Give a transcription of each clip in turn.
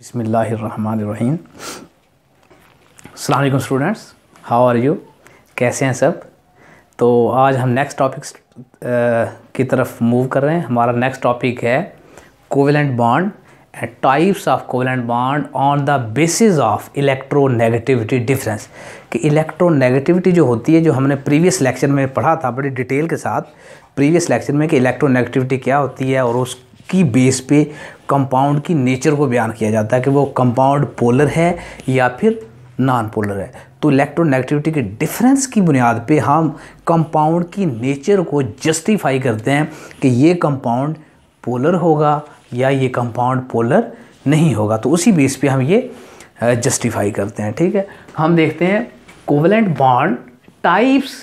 बसमीम अलैक्म students how are you कैसे हैं सब तो आज हम नेक्स्ट टॉपिक की तरफ मूव कर रहे हैं हमारा नेक्स्ट टॉपिक है covalent bond and types of covalent bond on the basis of electronegativity difference कि इलेक्ट्रोनेगेटिविटी जो होती है जो हमने प्रीवियस लेक्चर में पढ़ा था बड़ी डिटेल के साथ प्रीवियस लेक्चर में कि इलेक्ट्रोनेगेटिविटी क्या होती है और उस की बेस पे कंपाउंड की नेचर को बयान किया जाता है कि वो कंपाउंड पोलर है या फिर नॉन पोलर है तो इलेक्ट्रोनेगेटिविटी के डिफरेंस की बुनियाद पे हम कंपाउंड की नेचर को जस्टिफाई करते हैं कि ये कंपाउंड पोलर होगा या ये कंपाउंड पोलर नहीं होगा तो उसी बेस पे हम ये जस्टिफाई करते हैं ठीक है हम देखते हैं covalent bond types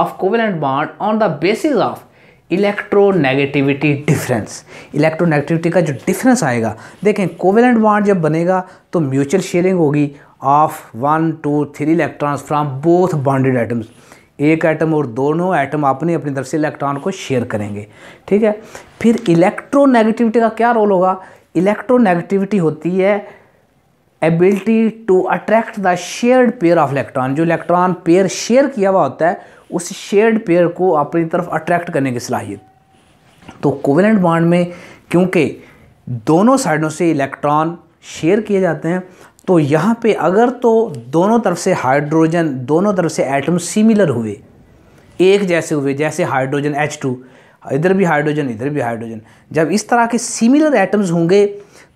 of covalent bond on the basis of electronegativity difference electronegativity का जो डिफरेंस आएगा देखें कोवेलेंट बॉन्ड जब बनेगा तो म्यूचुअल शेयरिंग होगी of one two three electrons from both bonded items एक एटम और दोनों एटम अपने अपनी तरफ से इलेक्ट्रॉन को शेयर करेंगे ठीक है फिर इलेक्ट्रोनेगेटिविटी का क्या रोल होगा इलेक्ट्रोनेगेटिविटी होती है ability to attract the shared pair of electron जो इलेक्ट्रॉन पेयर शेयर किया हुआ होता है उस शेयर्ड पेयर को अपनी तरफ अट्रैक्ट करने की सलाहियत तो कोवेलेंट बॉन्ड में क्योंकि दोनों साइडों से इलेक्ट्रॉन शेयर किए जाते हैं तो यहाँ पे अगर तो दोनों तरफ से हाइड्रोजन दोनों तरफ से एटम सिमिलर हुए एक जैसे हुए जैसे हाइड्रोजन H2 इधर भी हाइड्रोजन इधर भी हाइड्रोजन जब इस तरह के सिमिलर एटम्स होंगे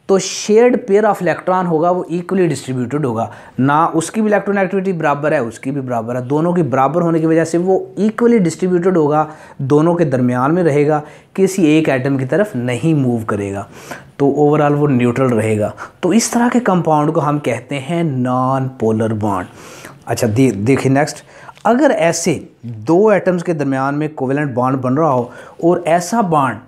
तो शेयर्ड पेयर ऑफ इलेक्ट्रॉन होगा वो इक्वली डिस्ट्रीब्यूटेड होगा ना उसकी भी इलेक्ट्रॉन एक्टिविटी बराबर है उसकी भी बराबर है दोनों की बराबर होने की वजह से वो इक्वली डिस्ट्रीब्यूटेड होगा दोनों के दरमियान में रहेगा किसी एक एटम की तरफ नहीं मूव करेगा तो ओवरऑल वो न्यूट्रल रहेगा तो इस तरह के कंपाउंड को हम कहते हैं नॉन पोलर बॉन्ड अच्छा दे, देखिए नेक्स्ट अगर ऐसे दो एटम्स के दरमियान में कोवेलेंट बॉन्ड बन रहा हो और ऐसा बॉन्ड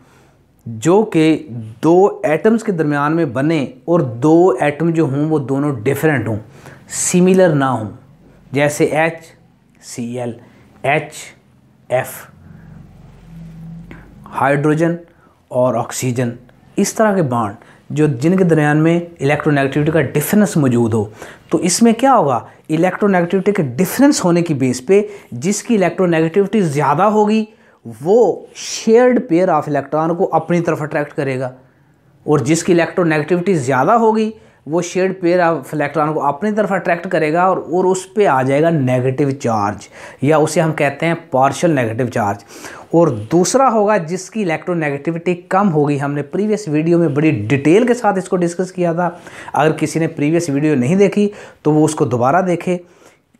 जो कि दो एटम्स के दरमियान में बने और दो एटम जो हों वो दोनों डिफरेंट हों सिमिलर ना हों जैसे H C L H F hydrogen और ऑक्सीजन इस तरह के बाड जो जिनके दरमियान में इलेक्ट्रोनेगेटिविटी का डिफरेंस मौजूद हो तो इसमें क्या होगा इलेक्ट्रोनेगेटिविटी के डिफरेंस होने की बेस पे जिसकी इलेक्ट्रोनेगेटिविटी ज़्यादा होगी वो शेयर्ड पेयर ऑफ इलेक्ट्रॉन को अपनी तरफ अट्रैक्ट करेगा और जिसकी इलेक्ट्रोनेगेटिविटी ज़्यादा होगी वो शेड पेयर ऑफ इलेक्ट्रॉन को अपनी तरफ अट्रैक्ट करेगा और और उस पर आ जाएगा नेगेटिव चार्ज या उसे हम कहते हैं पार्शल नेगेटिव चार्ज और दूसरा होगा जिसकी इलेक्ट्रोनेगेटिविटी कम होगी हमने प्रीवियस वीडियो में बड़ी डिटेल के साथ इसको डिस्कस किया था अगर किसी ने प्रीवियस वीडियो नहीं देखी तो वो उसको दोबारा देखे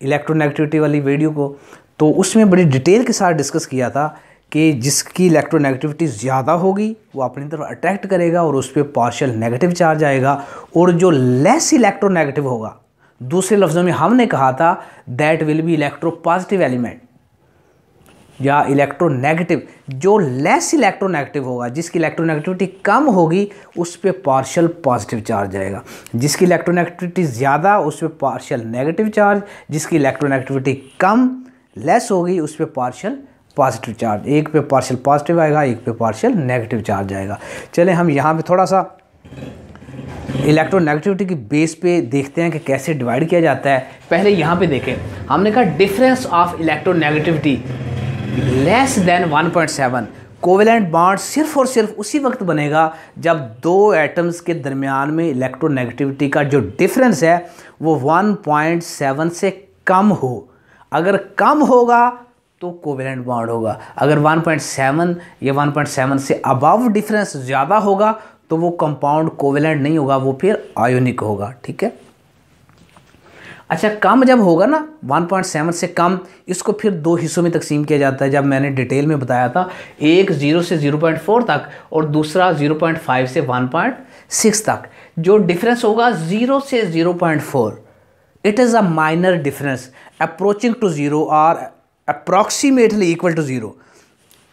इलेक्ट्रोनेगेटिविटी वाली वीडियो को तो उसमें बड़ी डिटेल के साथ डिस्कस किया था कि जिसकी इलेक्ट्रोनेगेटिविटी ज़्यादा होगी वो अपनी तरफ अट्रैक्ट करेगा और उस पर पार्शल नेगेटिव चार्ज आएगा और जो लेस इलेक्ट्रोनेगेटिव होगा दूसरे लफ्ज़ों में हमने कहा था that will be electropositive element या इलेक्ट्रोनेगेटिव जो लेस इलेक्ट्रोनेगेटिव होगा जिसकी इलेक्ट्रोनेगेटिविटी कम होगी उस पर पार्शल पॉजिटिव चार्ज आएगा जिसकी इलेक्ट्रोनेगेटिविटी ज़्यादा उस पर पार्शल नेगेटिव चार्ज जिसकी इलेक्ट्रोनेगेटिविटी कम लेस होगी उस पर पार्शल पॉजिटिव चार्ज एक पे पार्शियल पॉजिटिव आएगा एक पे पार्शियल नेगेटिव चार्ज आएगा चले हम यहाँ पे थोड़ा सा इलेक्ट्रोनेगेटिविटी की बेस पे देखते हैं कि कैसे डिवाइड किया जाता है पहले यहाँ पे देखें हमने कहा difference of electronegativity less than 1.7 covalent bond सिर्फ और सिर्फ उसी वक्त बनेगा जब दो एटम्स के दरमियान में इलेक्ट्रोनेगेटिविटी का जो डिफरेंस है वो 1.7 से कम हो अगर कम होगा तो कोवेलेंट बॉन्ड होगा अगर 1.7 या 1.7 से अबव डिफरेंस ज़्यादा होगा तो वो कंपाउंड कोवेलेंट नहीं होगा वो फिर आयोनिक होगा ठीक है अच्छा कम जब होगा ना 1.7 से कम इसको फिर दो हिस्सों में तकसीम किया जाता है जब मैंने डिटेल में बताया था एक ज़ीरो से 0.4 तक और दूसरा 0.5 से 1.6 तक जो डिफरेंस होगा ज़ीरो से 0.4 it is a minor difference approaching to zero or approximately equal to zero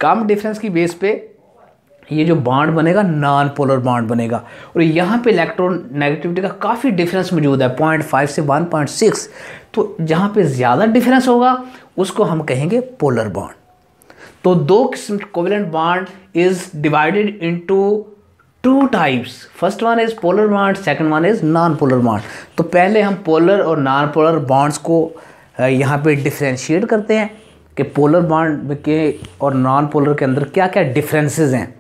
कम डिफरेंस की बेस पे ये जो बाड बनेगा नॉन पोलर बाड बनेगा और यहाँ पे इलेक्ट्रॉन नेगेटिविटी का काफ़ी डिफरेंस मौजूद है पॉइंट फाइव से वन पॉइंट सिक्स तो जहाँ पे ज़्यादा डिफरेंस होगा उसको हम कहेंगे पोलर बाड तो दो किस्म covalent bond is divided into two types first one is polar bond second one is non polar bond तो पहले हम पोलर और नॉन पोलर बाड्स को यहाँ पर डिफ्रेंशिएट करते हैं कि पोलर बांड के और नॉन पोलर के अंदर क्या क्या डिफरेंसेस हैं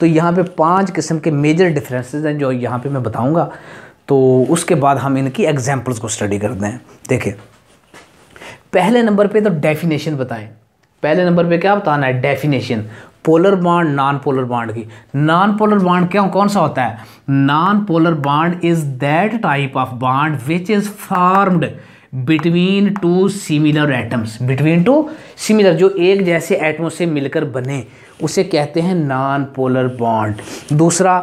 तो यहाँ पे पांच किस्म के मेजर डिफरेंसेस हैं जो यहाँ पे मैं बताऊँगा तो उसके बाद हम इनकी एग्जाम्पल्स को स्टडी करते हैं देखिए पहले नंबर पे तो डेफिनेशन बताएं पहले नंबर पे क्या बताना है definition polar bond non polar bond की नॉन पोलर बांड क्या कौन सा होता है non polar bond is that type of bond which is formed between two similar atoms between two similar जो एक जैसे एटमों से मिलकर बने उसे कहते हैं नॉन पोलर बॉन्ड दूसरा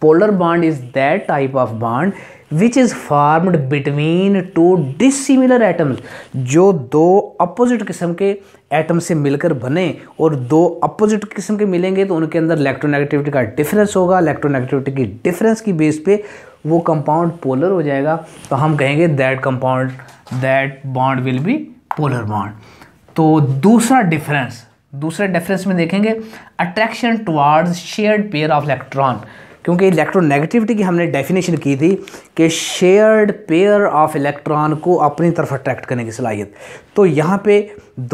polar bond is that type of bond which is formed between two dissimilar atoms जो दो अपोजिट किस्म के एटम से मिलकर बने और दो अपोजिट किस्म के मिलेंगे तो उनके अंदर इलेक्ट्रोनेगेटिविटी का डिफरेंस होगा इलेक्ट्रोनेगेटिविटी की डिफरेंस की बेस पे वो कंपाउंड पोलर हो जाएगा तो हम कहेंगे that compound that bond will be polar bond तो दूसरा डिफरेंस दूसरे डिफरेंस में देखेंगे attraction towards shared pair of electron क्योंकि इलेक्ट्रोनेगेटिविटी की हमने डेफिनेशन की थी कि शेयर्ड पेयर ऑफ इलेक्ट्रॉन को अपनी तरफ अट्रैक्ट करने की सलाहियत तो यहाँ पे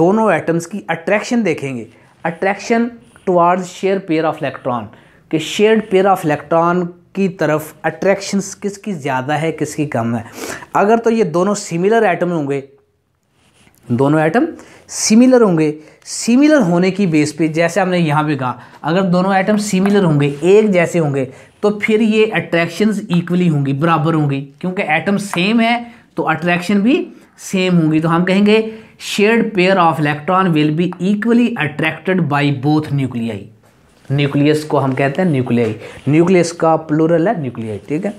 दोनों एटम्स की अट्रैक्शन देखेंगे attraction towards share pair of electron कि शेयर्ड पेयर ऑफ इलेक्ट्रॉन की तरफ अट्रैक्शंस किसकी ज़्यादा है किसकी कम है अगर तो ये दोनों सिमिलर एटम होंगे दोनों एटम सिमिलर होंगे सिमिलर होने की बेस पे जैसे हमने यहाँ पे कहा अगर दोनों एटम सिमिलर होंगे एक जैसे होंगे तो फिर ये अट्रैक्शंस इक्वली होंगी बराबर होंगी क्योंकि एटम सेम है तो अट्रैक्शन भी सेम होंगी तो हम कहेंगे shared pair of electron will be equally attracted by both nuclei nucleus को हम कहते हैं न्यूक्लियाई न्यूक्लियस का प्लूरल है न्यूक्लियाई ठीक है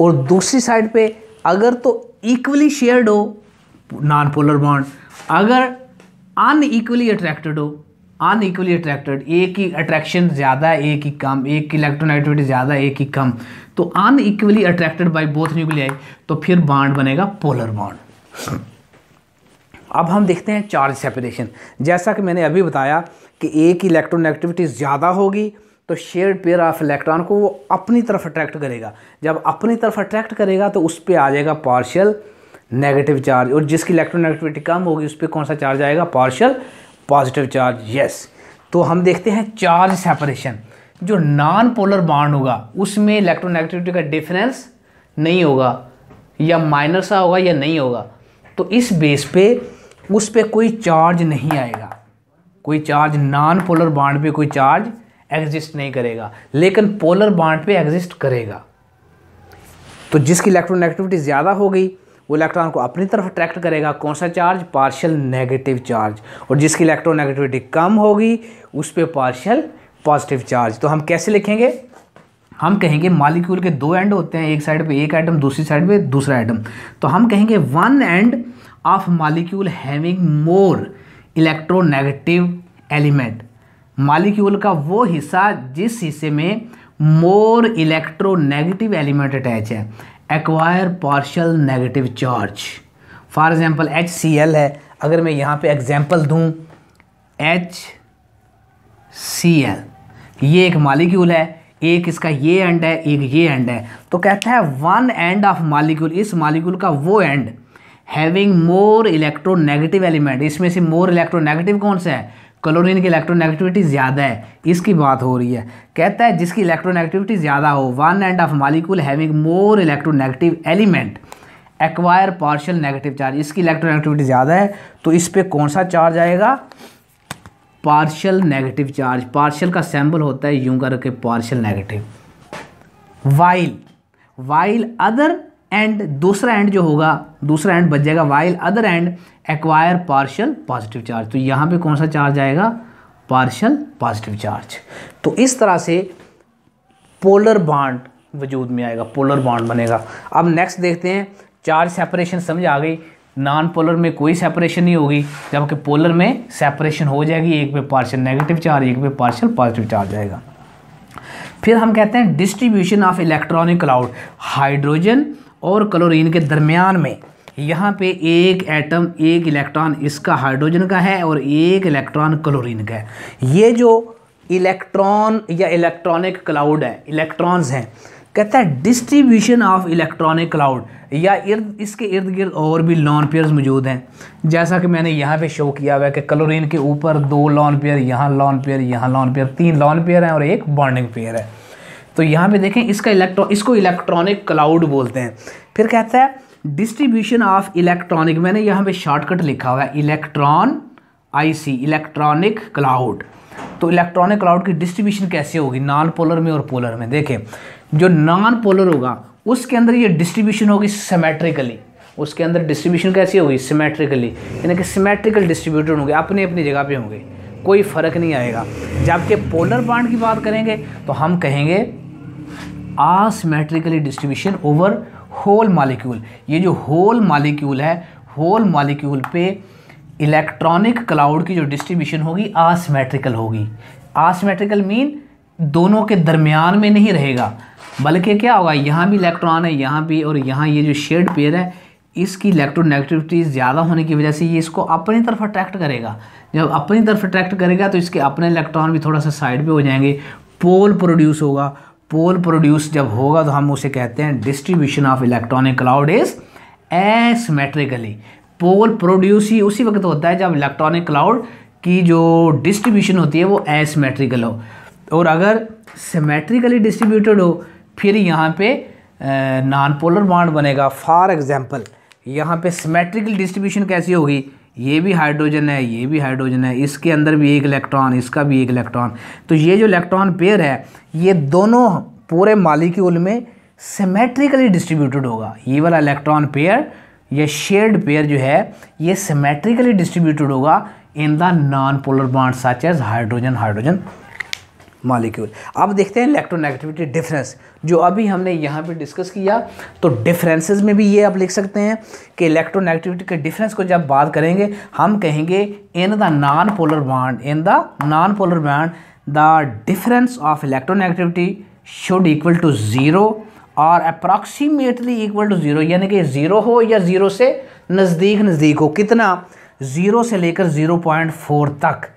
और दूसरी साइड पे अगर तो इक्वली शेयर्ड हो नॉन पोलर बॉन्ड अगर अनइक्वली अट्रैक्टेड हो अनइक्वली अट्रैक्टेड एक ही अट्रैक्शन ज़्यादा है एक ही कम एक की इलेक्ट्रोनेगेटिविटी ज़्यादा एक ही कम तो unequally attracted by both nuclei तो फिर बॉन्ड बनेगा पोलर बॉन्ड अब हम देखते हैं चार्ज सेपरेशन जैसा कि मैंने अभी बताया कि एक इलेक्ट्रोनेगेटिविटी ज़्यादा होगी तो शेयर्ड पेयर ऑफ इलेक्ट्रॉन को वो अपनी तरफ अट्रैक्ट करेगा जब अपनी तरफ अट्रैक्ट करेगा तो उस पर आ जाएगा पार्शियल नेगेटिव चार्ज और जिसकी इलेक्ट्रोनेगेटिविटी कम होगी उस पर कौन सा चार्ज आएगा पार्शियल पॉजिटिव चार्ज यस तो हम देखते हैं चार्ज सेपरेशन जो नॉन पोलर बाड होगा उसमें इलेक्ट्रोनेगेटिविटी का डिफरेंस नहीं होगा या माइनर सा होगा या नहीं होगा तो इस बेस पे उस पर कोई चार्ज नहीं आएगा कोई चार्ज नॉन पोलर बाड पे कोई चार्ज एग्जिस्ट नहीं करेगा लेकिन पोलर बाड पे एग्जिस्ट करेगा तो जिसकी नेगेटिविटी ज़्यादा हो गई वो इलेक्ट्रॉन को अपनी तरफ अट्रैक्ट करेगा कौन सा चार्ज पार्शियल नेगेटिव चार्ज और जिसकी इलेक्ट्रॉन नेगेटिविटी कम होगी उस पर पार्शियल पॉजिटिव चार्ज तो हम कैसे लिखेंगे हम कहेंगे मालिक्यूल के दो एंड होते हैं एक साइड पे एक एटम दूसरी साइड पे दूसरा एटम तो हम कहेंगे one end of molecule having more electronegative element molecule का वो हिस्सा जिस हिस्से में मोर इलेक्ट्रोनेगेटिव एलिमेंट अटैच है acquire partial negative charge for example H C L है अगर मैं यहाँ पे एग्जांपल दूँ एच सी एल ये एक मालिक्यूल है एक इसका ये एंड है एक ये एंड है तो कहता है वन एंड ऑफ मालिक्यूल इस मालिक्यूल का वो end having more electronegative element इसमें से मोर इलेक्ट्रोनेगेटिव कौन सा है क्लोरीन की इलेक्ट्रोनेगेटिविटी ज़्यादा है इसकी बात हो रही है कहता है जिसकी इलेक्ट्रोनेगेटिविटी ज़्यादा हो one end of molecule having more electronegative element acquire partial negative charge इसकी इलेक्ट्रोनेगेटिविटी ज़्यादा है तो इस पर कौन सा चार्ज आएगा पार्शियल नेगेटिव चार्ज पार्शियल का सैम्बल होता है यूं करके partial negative while while other end दूसरा एंड जो होगा दूसरा एंड बच जाएगा while other end acquire partial positive charge तो यहाँ पे कौन सा चार्ज आएगा पार्शियल पॉजिटिव चार्ज तो इस तरह से पोलर बॉन्ड वजूद में आएगा पोलर बॉन्ड बनेगा अब नेक्स्ट देखते हैं चार्ज सेपरेशन समझ आ गई नॉन पोलर में कोई सेपरेशन नहीं होगी जबकि पोलर में सेपरेशन हो जाएगी एक पे पार्शियल नेगेटिव चार्ज एक पे पार्शियल पॉजिटिव चार्ज आएगा फिर हम कहते हैं distribution of electronic cloud hydrogen और क्लोरीन के दरमियान में यहाँ पे एक एटम एक इलेक्ट्रॉन इसका हाइड्रोजन का है और एक इलेक्ट्रॉन क्लोरीन का है ये जो इलेक्ट्रॉन या इलेक्ट्रॉनिक क्लाउड है इलेक्ट्रॉन्स हैं कहता है डिस्ट्रीब्यूशन ऑफ इलेक्ट्रॉनिक क्लाउड या इर्द इसके इर्द गिर्द और भी लॉन पेयर्स मौजूद हैं जैसा कि मैंने यहाँ पे शो किया हुआ है कि क्लोरीन के ऊपर दो लॉन पेयर यहाँ लॉन पेयर यहाँ लॉन पेयर तीन लॉन पेयर हैं और एक बॉन्डिंग पेयर है तो यहाँ पे देखें इसका इलेक्ट्रॉ इसको इलेक्ट्रॉनिक क्लाउड बोलते हैं फिर कहता है डिस्ट्रीब्यूशन ऑफ इलेक्ट्रॉनिक मैंने यहाँ पे शॉर्टकट लिखा हुआ है इलेक्ट्रॉन आईसी इलेक्ट्रॉनिक क्लाउड तो इलेक्ट्रॉनिक क्लाउड की डिस्ट्रीब्यूशन कैसे होगी नॉन पोलर में और पोलर में देखें जो नॉन पोलर होगा उसके अंदर ये डिस्ट्रीब्यूशन होगी सिमेट्रिकली उसके अंदर डिस्ट्रीब्यूशन कैसी होगी सिमेट्रिकली यानी कि सिमेट्रिकल डिस्ट्रीब्यूटेड होंगे अपनी अपनी जगह पे होंगे कोई फ़र्क नहीं आएगा जबकि पोलर बांड की बात करेंगे तो हम कहेंगे asymmetrically distribution over whole molecule ये जो होल मालिक्यूल है होल मालिक्यूल पे इलेक्ट्रॉनिक क्लाउड की जो डिस्ट्रीब्यूशन होगी आसमेट्रिकल होगी आसमेट्रिकल मीन दोनों के दरमियान में नहीं रहेगा बल्कि क्या होगा यहाँ भी इलेक्ट्रॉन है यहाँ भी और यहाँ ये जो शेड पेयर है इसकी इलेक्ट्रोनेगेटिविटी ज़्यादा होने की वजह से ये इसको अपनी तरफ अट्रैक्ट करेगा जब अपनी तरफ अट्रैक्ट करेगा तो इसके अपने इलेक्ट्रॉन भी थोड़ा सा साइड पे हो जाएंगे पोल प्रोड्यूस होगा पोल प्रोड्यूस जब होगा तो हम उसे कहते हैं distribution of electronic cloud is asymmetrically pole produce ही उसी वक्त होता है जब इलेक्ट्रॉनिक क्लाउड की जो डिस्ट्रीब्यूशन होती है वो एसमेट्रिकल हो और अगर सिमेट्रिकली डिस्ट्रीब्यूटेड हो फिर यहाँ पे नॉन पोलर बॉन्ड बनेगा फॉर एग्जांपल यहाँ पे सिमेट्रिकल डिस्ट्रीब्यूशन कैसी होगी ये भी हाइड्रोजन है ये भी हाइड्रोजन है इसके अंदर भी एक इलेक्ट्रॉन इसका भी एक इलेक्ट्रॉन तो ये जो इलेक्ट्रॉन पेयर है ये दोनों पूरे मालिक्यूल में सिमेट्रिकली डिस्ट्रीब्यूटेड होगा ये वाला इलेक्ट्रॉन पेयर या शेयर्ड पेयर जो है ये सिमेट्रिकली डिस्ट्रीब्यूटेड होगा in the non polar bond such as hydrogen hydrogen molecule अब देखते हैं इलेक्ट्रोनेगेटिविटी डिफरेंस जो अभी हमने यहाँ पे डिस्कस किया तो डिफरेंसेस में भी ये आप लिख सकते हैं कि इलेक्ट्रोनेगेटिविटी के डिफरेंस को जब बात करेंगे हम कहेंगे in the non polar bond in the non polar band the difference of electronegativity should equal to zero और अप्रॉक्सीमेटली इक्वल टू ज़ीरो यानी कि ज़ीरो हो या ज़ीरो से नज़दीक नज़दीक हो कितना ज़ीरो से लेकर ज़ीरो पॉइंट फोर तक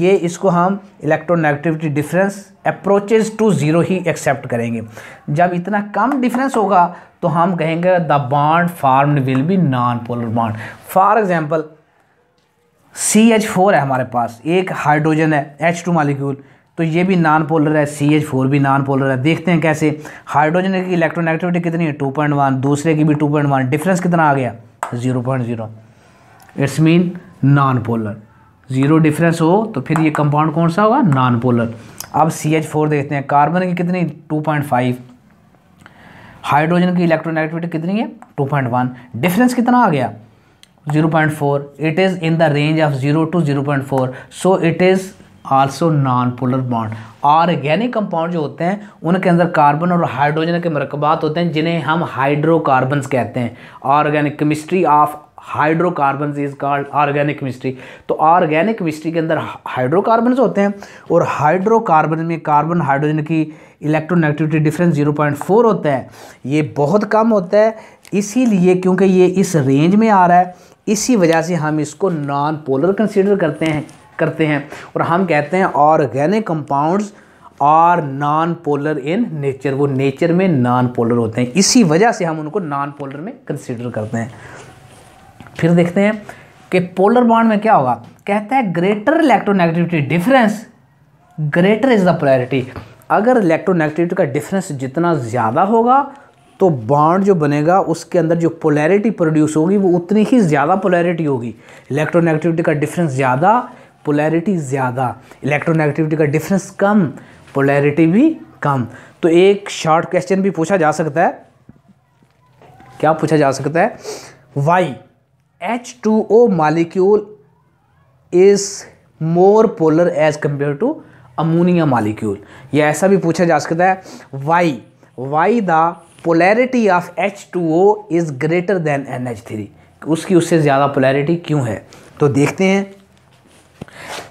ये इसको हम electronegativity difference approaches to zero ही एक्सेप्ट करेंगे जब इतना कम डिफरेंस होगा तो हम कहेंगे the bond form will be non polar bond for example C H four है हमारे पास एक हाइड्रोजन है एच टू मालिक्यूल तो ये भी नॉन पोलर है सी एच फोर भी नॉन पोलर है देखते हैं कैसे हाइड्रोजन की इलेक्ट्रोनेगेटिविटी कितनी है टू पॉइंट वन दूसरे की भी टू पॉइंट वन डिफरेंस कितना आ गया zero point zero it's mean non polar zero difference हो तो फिर ये कंपाउंड कौन सा होगा नॉन पोलर अब सी एच फोर देखते हैं कार्बन की कितनी टू पॉइंट फाइव हाइड्रोजन की इलेक्ट्रोनेगेटिविटी कितनी है टू पॉइंट वन डिफरेंस कितना आ गया zero point four it is in the range of zero to zero point four so it is also non polar bond organic compound जो होते हैं उनके अंदर कार्बन और हाइड्रोजन के मरकबात होते हैं जिन्हें हम हाइड्रोकार्बन्स कहते हैं organic chemistry of hydrocarbon is called organic chemistry तो ऑर्गेनिक मिस्ट्री के अंदर हाइड्रोकार्बन होते हैं और हाइड्रोकार्बन में कार्बन हाइड्रोजन की इलेक्ट्रोनेगेटिविटी डिफरेंस 0.4 होता है ये बहुत कम होता है इसीलिए क्योंकि ये इस रेंज में आ रहा है इसी वजह से हम इसको नॉन पोलर कंसिडर करते हैं करते हैं और हम कहते हैं organic compounds are non polar in nature वो नेचर में नॉन पोलर होते हैं इसी वजह से हम उनको नॉन पोलर में कंसिडर करते हैं फिर देखते हैं कि पोलर बॉन्ड में क्या होगा कहता है greater electronegativity difference greater is the priority अगर इलेक्ट्रोनेगेटिविटी का डिफरेंस जितना ज़्यादा होगा तो बॉन्ड जो बनेगा उसके अंदर जो पोलैरिटी प्रोड्यूस होगी वो उतनी ही ज़्यादा पोलैरिटी होगी इलेक्ट्रोनेगेटिविटी का डिफरेंस ज़्यादा पोलैरिटी ज़्यादा इलेक्ट्रोनेगेटिविटी का डिफरेंस कम पोलैरिटी भी कम तो एक शॉर्ट क्वेश्चन भी पूछा जा सकता है क्या पूछा जा सकता है why H two O molecule is more polar as compare to ammonia molecule या ऐसा भी पूछा जा सकता है why why the polarity of H two O is greater than N H three उसकी उससे ज़्यादा पोलैरिटी क्यों है तो देखते हैं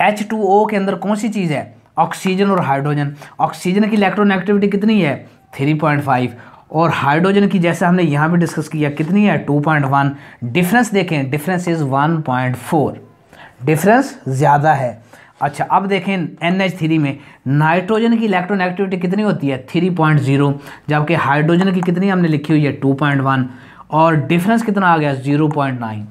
एच टू ओ के अंदर कौन सी चीज़ है ऑक्सीजन और हाइड्रोजन ऑक्सीजन की इलेक्ट्रोनेगेटिविटी कितनी है थ्री पॉइंट फाइव और हाइड्रोजन की जैसे हमने यहाँ भी डिस्कस किया कितनी है 2.1 डिफरेंस देखें डिफरेंस इज़ 1.4 डिफरेंस ज़्यादा है अच्छा अब देखें एन एच थ्री में नाइट्रोजन की एक्टिविटी कितनी होती है थ्री पॉइंट जीरो जबकि हाइड्रोजन की कितनी हमने लिखी हुई है टू पॉइंट वन और डिफरेंस कितना आ गया जीरो पॉइंट नाइन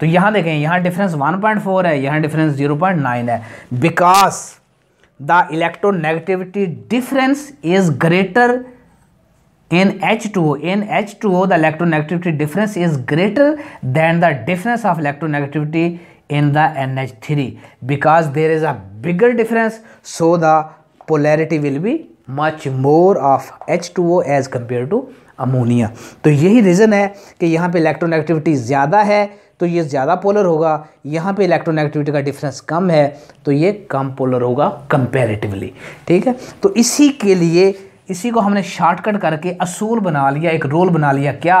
तो यहाँ देखें यहाँ डिफरेंस वन पॉइंट फोर है यहाँ डिफरेंस जीरो पॉइंट नाइन है because the electronegativity difference is greater in H2O. In H2O, the electronegativity difference is greater than the difference of electronegativity in the NH3 because there is a bigger difference. So the polarity will be much more of H2O as compared to ammonia तो यही reason है कि यहाँ पे electronegativity ज़्यादा है तो ये ज़्यादा पोलर होगा यहाँ पे इलेक्ट्रोनेगेटिविटी का डिफरेंस कम है तो ये कम पोलर होगा कंपेरेटिवली ठीक है तो इसी के लिए इसी को हमने शॉर्टकट करके असूल बना लिया एक रोल बना लिया क्या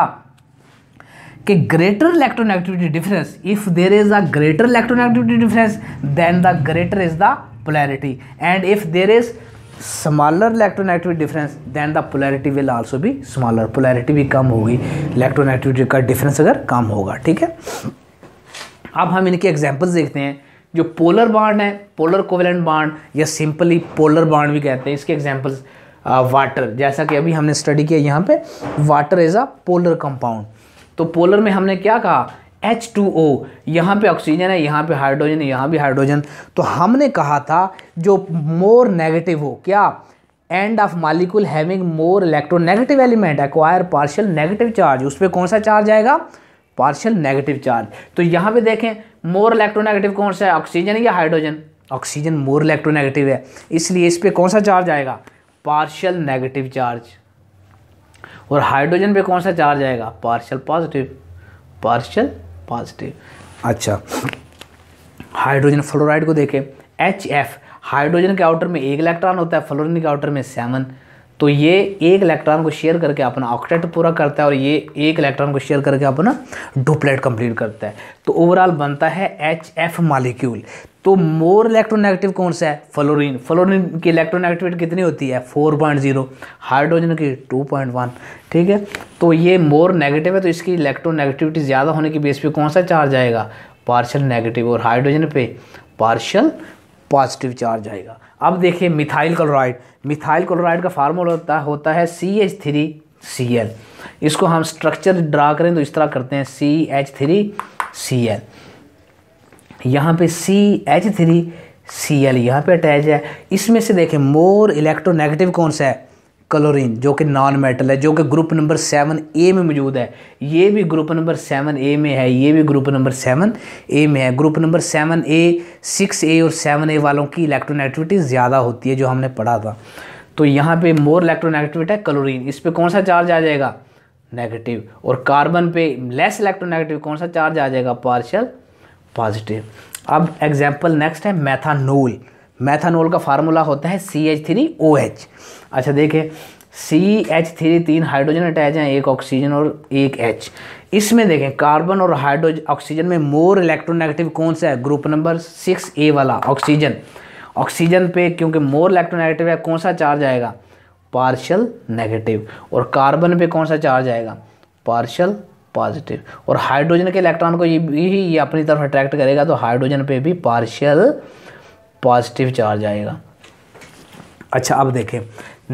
कि greater electronegativity difference if there is a greater electronegativity difference then the greater is the polarity and if there is smaller electronegativity difference then the polarity will also भी स्मॉलर पोलैरिटी भी कम होगी electronegativity का difference अगर कम होगा ठीक है अब हम इनके एग्जाम्पल्स देखते हैं जो पोलर बाड है पोलर कोवेलेंट बाड या सिंपली पोलर बाड भी कहते हैं इसके एग्जाम्पल्स वाटर जैसा कि अभी हमने स्टडी किया यहाँ पे water is a polar compound तो पोलर में हमने क्या कहा एच टू ओ यहाँ पर ऑक्सीजन है यहाँ पे हाइड्रोजन है यहाँ भी हाइड्रोजन तो हमने कहा था जो मोर नेगेटिव हो क्या end of molecule having more electronegative element acquire partial negative charge उस पर कौन सा चार्ज आएगा पार्शियल नेगेटिव चार्ज तो यहाँ पे देखें मोर इलेक्ट्रोनेगेटिव कौन सा है ऑक्सीजन या हाइड्रोजन ऑक्सीजन मोर इलेक्ट्रोनेगेटिव है इसलिए इस पर कौन सा चार्ज आएगा पार्शियल नेगेटिव चार्ज और हाइड्रोजन पे कौन सा चार्ज आएगा पार्शियल पॉजिटिव पार्शियल पॉजिटिव अच्छा हाइड्रोजन फ्लोराइड को देखें एच एफ हाइड्रोजन के आउटर में एक इलेक्ट्रॉन होता है फ्लोरिन के आउटर में सेवन तो ये एक इलेक्ट्रॉन को शेयर करके अपना ऑक्टेट पूरा करता है और ये एक इलेक्ट्रॉन को शेयर करके अपना डुप्लेट कंप्लीट करता है तो ओवरऑल बनता है एच एफ मालिक्यूल तो मोर इलेक्ट्रोनेगेटिव कौन सा है फ्लोरीन फ्लोरीन की इलेक्ट्रोनेगेटिविटी कितनी होती है 4.0 हाइड्रोजन की 2.1 ठीक है तो ये मोर नेगेटिव है तो इसकी इलेक्ट्रोनेगेटिविटी ज़्यादा होने के बेस पे कौन सा चार्ज आएगा पार्शियल नेगेटिव और हाइड्रोजन पे पार्शल पॉजिटिव चार्ज आएगा अब देखिए मिथाइल क्लोराइड मिथाइल क्लोराइड का फार्मूला होता होता है C H three C L इसको हम स्ट्रक्चर ड्रा करें तो इस तरह करते हैं C H three C L यहाँ पे C H three C L यहाँ पर अटैच है इसमें से देखें मोर इलेक्ट्रोनेगेटिव कौन सा है क्लोरीन जो कि नॉन मेटल है जो कि ग्रुप नंबर सेवन ए में मौजूद है ये भी ग्रुप नंबर सेवन ए में है ये भी ग्रुप नंबर सेवन ए में है group number seven A six A और सेवन ए वालों की इलेक्ट्रोनेगेटिविटी ज़्यादा होती है जो हमने पढ़ा था तो यहाँ पे मोर इलेक्ट्रोनेगेटिविटी है क्लोरीन इस पर कौन सा चार्ज आ जाएगा नेगेटिव और कार्बन पे लेस इलेक्ट्रोनेगेटिव कौन सा चार्ज आ जाएगा पार्शियल पॉजिटिव अब एग्जाम्पल नेक्स्ट है मैथानोल मैथानोल का फार्मूला होता है C H three O H अच्छा देखिए सी एच थ्री तीन हाइड्रोजन अटैच हैं एक ऑक्सीजन और एक एच इसमें देखें कार्बन और हाइड्रोजन ऑक्सीजन में मोर इलेक्ट्रोनेगेटिव कौन सा है ग्रुप नंबर सिक्स ए वाला ऑक्सीजन ऑक्सीजन पे क्योंकि मोर इलेक्ट्रोनेगेटिव है कौन सा चार्ज आएगा पार्शल नेगेटिव और कार्बन पे कौन सा चार्ज आएगा पार्शल पॉजिटिव और हाइड्रोजन के इलेक्ट्रॉन को ये भी ये अपनी तरफ अट्रैक्ट करेगा तो हाइड्रोजन पे भी पार्शियल पॉजिटिव चार्ज आएगा अच्छा अब देखें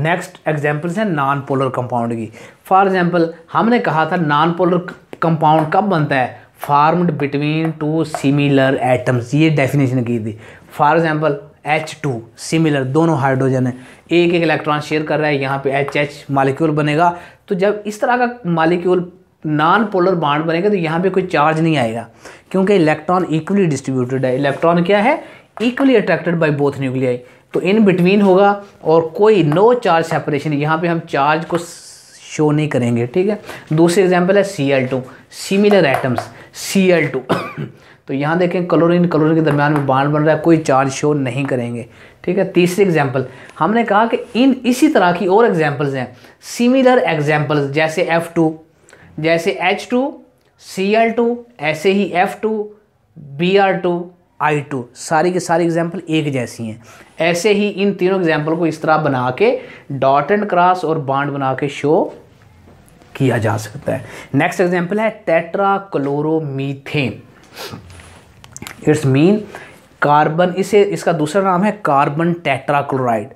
नेक्स्ट एग्जाम्पल्स हैं नॉन पोलर कंपाउंड की फॉर एग्जाम्पल हमने कहा था नॉन पोलर कंपाउंड कब बनता है formed between two similar atoms ये डेफिनेशन की थी for example H two similar दोनों हाइड्रोजन है एक एक इलेक्ट्रॉन शेयर कर रहा है यहाँ पे एच एच मालिक्यूल बनेगा तो जब इस तरह का मालिक्यूल नॉन पोलर बाड बनेगा तो यहाँ पे कोई चार्ज नहीं आएगा क्योंकि इलेक्ट्रॉन इक्वली डिस्ट्रीब्यूटेड है इलेक्ट्रॉन क्या है equally attracted by both nuclei तो इन बिटवीन होगा और कोई नो चार्ज सेपरेशन यहाँ पे हम चार्ज को शो नहीं करेंगे ठीक है दूसरी एग्जाम्पल है C L two similar atoms C L two तो यहाँ देखें क्लोरिन क्लोरिन के दरमियान में बाढ़ बन रहा है कोई चार्ज शो नहीं करेंगे ठीक है तीसरी एग्जाम्पल हमने कहा कि इन इसी तरह की और एग्जाम्पल्स हैं सिमिलर एग्जाम्पल्स जैसे एफ़ टू जैसे H two C L two ऐसे ही F two B R two I two सारी के सारी एग्जाम्पल एक जैसी हैं ऐसे ही इन तीनों एग्जाम्पल को इस तरह बना के डॉट एंड क्रॉस और बाड बना के शो किया जा सकता है नेक्स्ट एग्जाम्पल है tetrachloromethane it's mean carbon इसे इसका दूसरा नाम है कार्बन टेट्राक्लोराइड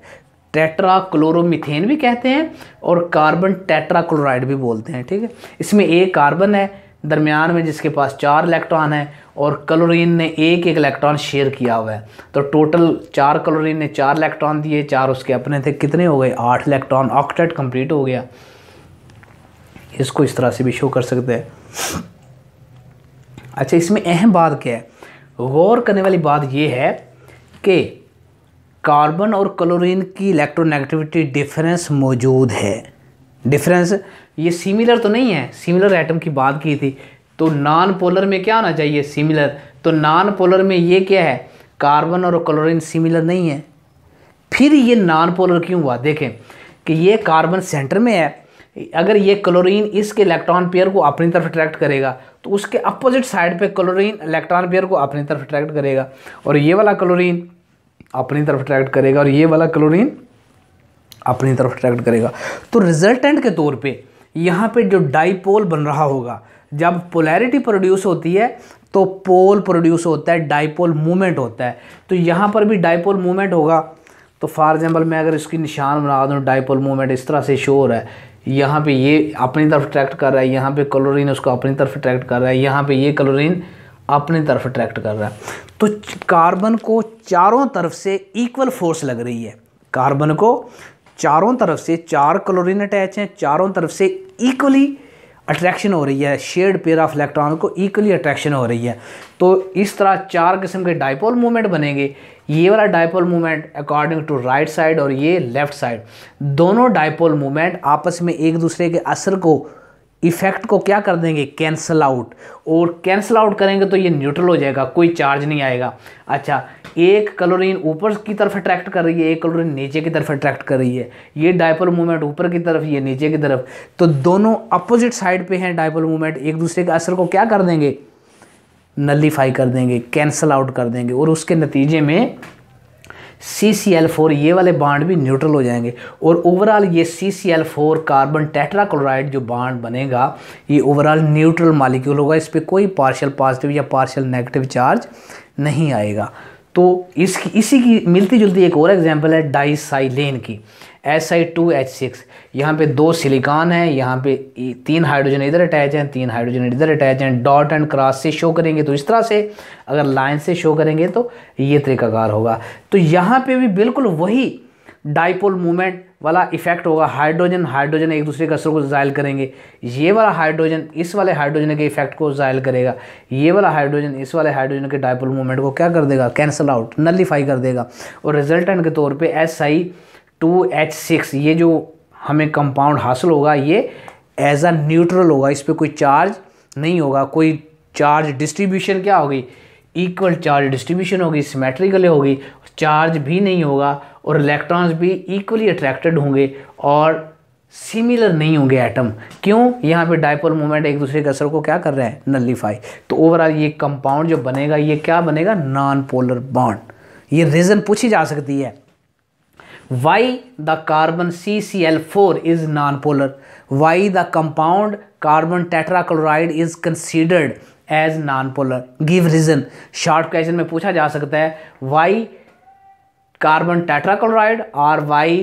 टेट्राक्लोरोमिथेन भी कहते हैं और कार्बन टेट्राक्लोराइड भी बोलते हैं ठीक है इसमें एक कार्बन है दरमियान में जिसके पास चार इलेक्ट्रॉन है और क्लोरीन ने एक एक इलेक्ट्रॉन शेयर किया हुआ है तो टोटल चार क्लोरीन ने चार इलेक्ट्रॉन दिए चार उसके अपने थे कितने हो गए आठ इलेक्ट्रॉन ऑक्टेट कंप्लीट हो गया इसको इस तरह से भी शो कर सकते हैं अच्छा इसमें अहम बात क्या है गौर करने वाली बात यह है कि कार्बन और क्लोरीन की इलेक्ट्रोनेगेटिविटी डिफरेंस मौजूद है डिफरेंस ये सिमिलर तो नहीं है सिमिलर एटम की बात की थी तो नॉन पोलर में क्या होना चाहिए सिमिलर तो नॉन पोलर में ये क्या है कार्बन और क्लोरीन सिमिलर नहीं है फिर ये नॉन पोलर क्यों हुआ देखें कि ये कार्बन सेंटर में है अगर ये क्लोरीन इसके इलेक्ट्रॉन पेयर को अपनी तरफ अट्रैक्ट करेगा तो उसके अपोजिट साइड पे क्लोरीन इलेक्ट्रॉन पेयर को अपनी तरफ अट्रैक्ट करेगा और ये वाला क्लोरीन अपनी तरफ अट्रैक्ट करेगा और ये वाला क्लोरीन अपनी तरफ अट्रैक्ट करेगा तो रिजल्टेंट के तौर पे यहाँ पे जो डाईपोल बन रहा होगा जब पोलैरिटी प्रोड्यूस होती है तो पोल प्रोड्यूस होता है डाईपोल मूवमेंट होता है तो यहाँ पर भी डाईपोल मूवमेंट होगा तो फॉर एग्जाम्पल मैं अगर इसकी निशान बना दूँ डाईपोल मूवमेंट इस तरह से शोर है यहाँ पे ये अपनी तरफ अट्रैक्ट कर रहा है यहाँ पे क्लोरीन उसको अपनी तरफ अट्रैक्ट कर रहा है यहाँ पे ये क्लोरीन अपनी तरफ अट्रैक्ट कर रहा है तो कार्बन को चारों तरफ से इक्वल फोर्स लग रही है कार्बन को चारों तरफ से चार क्लोरीन अटैच हैं चारों तरफ से इक्वली अट्रैक्शन हो रही है शेड पेयर ऑफ इलेक्ट्रॉन को इक्वली अट्रैक्शन हो रही है तो इस तरह चार किस्म के डाइपोल मूवमेंट बनेंगे ये वाला dipole movement according to right side और ये लेफ्ट साइड दोनों डाइपोल मूवमेंट आपस में एक दूसरे के असर को इफेक्ट को क्या कर देंगे कैंसल आउट और कैंसल आउट करेंगे तो ये न्यूट्रल हो जाएगा कोई चार्ज नहीं आएगा अच्छा एक क्लोरीन ऊपर की तरफ अट्रैक्ट कर रही है एक क्लोरीन नीचे की तरफ अट्रैक्ट कर रही है ये डायपोल मूवमेंट ऊपर की तरफ ये नीचे की तरफ तो दोनों अपोजिट साइड पे हैं डायपोल मूवमेंट एक दूसरे के असर को क्या कर देंगे नलीफाई कर देंगे कैंसल आउट कर देंगे और उसके नतीजे में सी सी एल फोर ये वाले बाड भी न्यूट्रल हो जाएंगे और ओवरऑल ये C C L four carbon tetrachloride जो बाड बनेगा ये ओवरऑल न्यूट्रल मालिक्यूल होगा इस पर कोई पार्शियल पॉजिटिव या पार्शियल नेगेटिव चार्ज नहीं आएगा तो इस इसी की मिलती जुलती एक और एग्जांपल है डाइसाइलेन की S I two H six यहाँ पर दो सिलिकॉन है यहाँ पे तीन हाइड्रोजन इधर अटैच हैं तीन हाइड्रोजन इधर अटैच हैं डॉट एंड क्रॉस से शो करेंगे तो इस तरह से अगर लाइन से शो करेंगे तो ये तरीकाकार होगा तो यहाँ पे भी बिल्कुल वही डाइपोल मूवमेंट वाला इफेक्ट होगा हाइड्रोजन हाइड्रोजन एक दूसरे के असर को ज़ायल करेंगे ये वाला हाइड्रोजन इस वाले हाइड्रोजन के इफेक्ट को ज़ायल करेगा ये वाला हाइड्रोजन इस वाले हाइड्रोजन के डायपोल मूवमेंट को क्या कर देगा कैंसल आउट नलीफाई कर देगा और रिजल्टेंट के तौर पर S I two H six ये जो हमें कंपाउंड हासिल होगा ये एज अ न्यूट्रल होगा इस पर कोई चार्ज नहीं होगा कोई चार्ज डिस्ट्रीब्यूशन क्या होगी इक्वल चार्ज डिस्ट्रीब्यूशन होगी सिमेट्रिकली होगी चार्ज भी नहीं होगा और इलेक्ट्रॉन्स भी इक्वली अट्रैक्टेड होंगे और सिमिलर नहीं होंगे एटम क्यों यहाँ पे डायपोल मोमेंट एक दूसरे के असर को क्या कर रहे हैं नलीफाई तो ओवरऑल ये कंपाउंड जो बनेगा ये क्या बनेगा नॉन पोलर बॉन्ड ये रीज़न पूछी जा सकती है why the carbon C C L four is non polar why the compound carbon tetrachloride is considered as non polar give reason short question में पूछा जा सकता है वाई कार्बन टेट्राक्लोराइड और why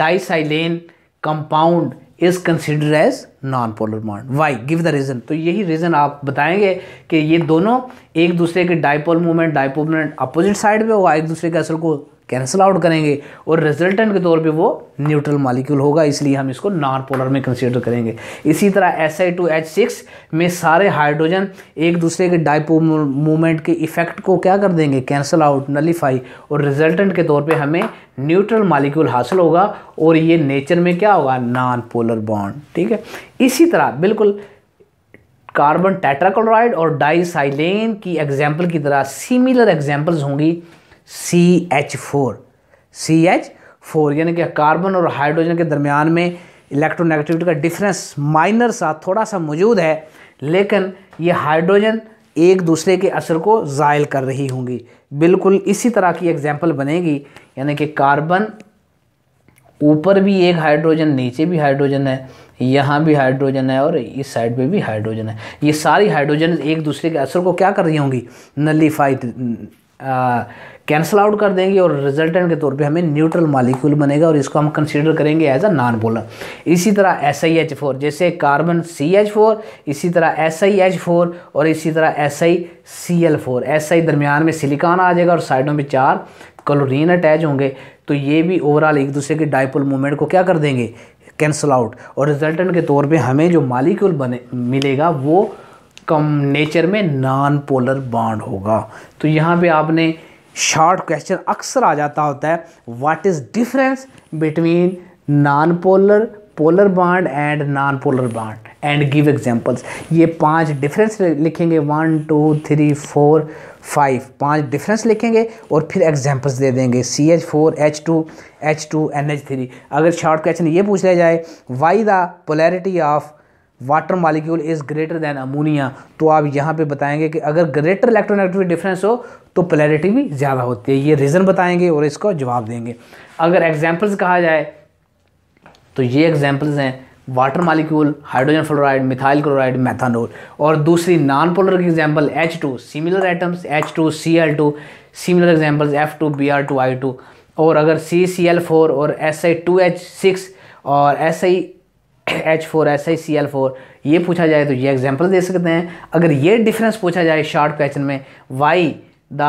disilane compound is consider as non polar bond why give the reason तो यही reason आप बताएंगे कि ये दोनों एक दूसरे के dipole movement dipole movement opposite side पे होगा एक दूसरे के असर को कैंसिल आउट करेंगे और रिजल्टेंट के तौर पे वो न्यूट्रल मालिक्यूल होगा इसलिए हम इसको नॉन पोलर में कंसीडर तो करेंगे इसी तरह S I two H six में सारे हाइड्रोजन एक दूसरे के डाइपो मूवमेंट के इफेक्ट को क्या कर देंगे कैंसिल आउट नलीफाई और रिजल्टेंट के तौर पे हमें न्यूट्रल मालिक्यूल हासिल होगा और ये नेचर में क्या होगा नॉन पोलर बॉन्ड ठीक है इसी तरह बिल्कुल कार्बन टेट्राक्लोराइड और डाइसाइलेन की एग्जाम्पल की तरह सिमिलर एग्जाम्पल्स होंगी C H four C H four यानी कि कार्बन और हाइड्रोजन के दरमियान में इलेक्ट्रोनेगेटिविटी का डिफरेंस माइनर सा थोड़ा सा मौजूद है लेकिन ये हाइड्रोजन एक दूसरे के असर को ज़ायल कर रही होंगी बिल्कुल इसी तरह की एग्जाम्पल बनेगी यानी कि कार्बन ऊपर भी एक हाइड्रोजन नीचे भी हाइड्रोजन है यहाँ भी हाइड्रोजन है और इस साइड पे भी हाइड्रोजन है ये सारी हाइड्रोजन एक दूसरे के असर को क्या कर रही होंगी नलीफाई कैंसिल आउट कर देंगे और रिजल्टेंट के तौर पे हमें न्यूट्रल मालिक्यूल बनेगा और इसको हम कंसीडर करेंगे एज अ नॉन पोलर इसी तरह एस आई एच फोर जैसे कार्बन सी एच फोर इसी तरह एस आई एच फोर और इसी तरह S I C L four S I दरमियान में सिलिकॉन आ जाएगा और साइडों में चार क्लोरीन अटैच होंगे तो ये भी ओवरऑल एक दूसरे के डाइपोल मूवमेंट को क्या कर देंगे कैंसिल आउट और रिजल्टेंट के तौर पर हमें जो मालिक्यूल बने मिलेगा वो कम नेचर में नॉन पोलर बॉन्ड होगा तो यहाँ पे आपने शॉर्ट क्वेश्चन अक्सर आ जाता होता है what is difference between non polar polar bond and non polar bond and give examples ये पांच डिफरेंस लिखेंगे one two three four five पांच डिफरेंस लिखेंगे और फिर एग्जांपल्स दे देंगे C H four H two H two N H three अगर शॉर्ट क्वेश्चन ये पूछ लिया जाए why the polarity of water molecule is greater than ammonia तो आप यहाँ पे बताएंगे कि अगर ग्रेटर इलेक्ट्रोनेगेटिव डिफरेंस हो तो प्लेरिटी भी ज़्यादा होती है ये रीज़न बताएंगे और इसको जवाब देंगे अगर एग्जाम्पल्स कहा जाए तो ये एग्जाम्पल्स हैं water molecule hydrogen fluoride methyl chloride methanol और दूसरी नॉन पोलर की example H two similar items H two C L two similar examples F two B R two I two और अगर सी सी एल फोर और S I two H six और S I H four S I C L four ये पूछा जाए तो ये example दे सकते हैं अगर ये डिफरेंस पूछा जाए शॉर्ट क्वेश्चन में why the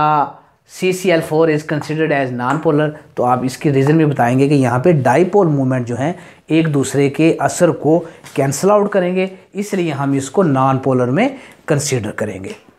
C C L four is considered as non polar तो आप इसकी रीज़न भी बताएंगे कि यहाँ पे डाईपोल मूवमेंट जो है एक दूसरे के असर को कैंसिल आउट करेंगे इसलिए हम इसको नॉन पोलर में कंसिडर करेंगे